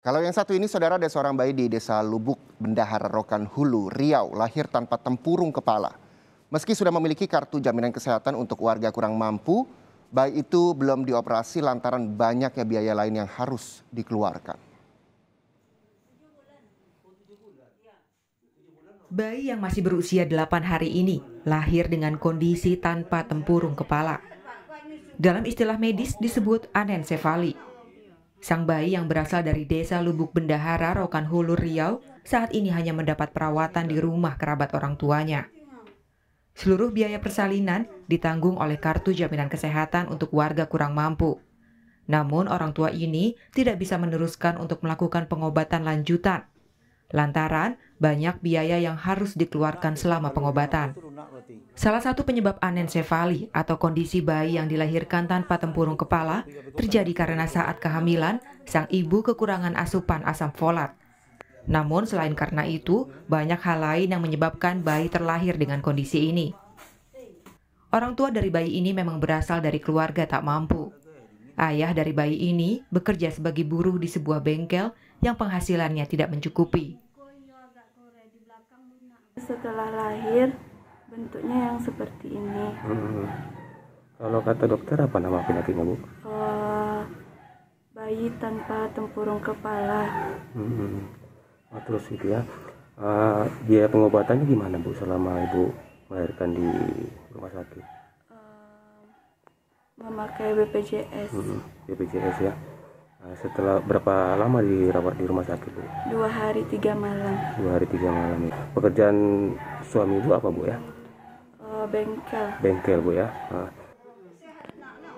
Kalau yang satu ini saudara ada seorang bayi di desa Lubuk, Bendahara Rokan Hulu, Riau, lahir tanpa tempurung kepala. Meski sudah memiliki kartu jaminan kesehatan untuk warga kurang mampu, bayi itu belum dioperasi lantaran banyaknya biaya lain yang harus dikeluarkan. Bayi yang masih berusia 8 hari ini lahir dengan kondisi tanpa tempurung kepala. Dalam istilah medis disebut anensefali Sang bayi yang berasal dari desa Lubuk Bendahara, Rokan Hulu, Riau, saat ini hanya mendapat perawatan di rumah kerabat orang tuanya. Seluruh biaya persalinan ditanggung oleh Kartu Jaminan Kesehatan untuk warga kurang mampu. Namun orang tua ini tidak bisa meneruskan untuk melakukan pengobatan lanjutan. Lantaran banyak biaya yang harus dikeluarkan selama pengobatan. Salah satu penyebab anensefali atau kondisi bayi yang dilahirkan tanpa tempurung kepala terjadi karena saat kehamilan sang ibu kekurangan asupan asam folat. Namun selain karena itu, banyak hal lain yang menyebabkan bayi terlahir dengan kondisi ini. Orang tua dari bayi ini memang berasal dari keluarga tak mampu. Ayah dari bayi ini bekerja sebagai buruh di sebuah bengkel yang penghasilannya tidak mencukupi. Setelah lahir, bentuknya yang seperti ini hmm. kalau kata dokter apa nama penyakitnya bu uh, bayi tanpa tempurung kepala hmm. oh, terus itu ya uh, biaya pengobatannya gimana bu selama ibu melahirkan di rumah sakit uh, memakai BPJS hmm. BPJS ya uh, setelah berapa lama dirawat di rumah sakit bu? Dua hari tiga malam. Dua hari tiga malam ya. Pekerjaan suami ibu apa bu ya? bengkel. Bengkel Bu ya. Ah.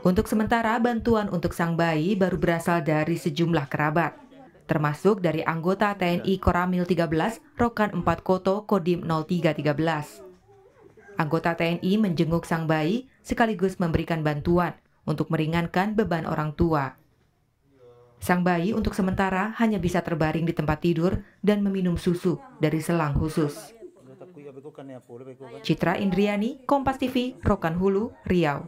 Untuk sementara bantuan untuk sang bayi baru berasal dari sejumlah kerabat termasuk dari anggota TNI Koramil 13 Rokan 4 Koto Kodim 0313. Anggota TNI menjenguk sang bayi sekaligus memberikan bantuan untuk meringankan beban orang tua. Sang bayi untuk sementara hanya bisa terbaring di tempat tidur dan meminum susu dari selang khusus. Citra Indriani, Kompas TV, Rokan Hulu, Riau.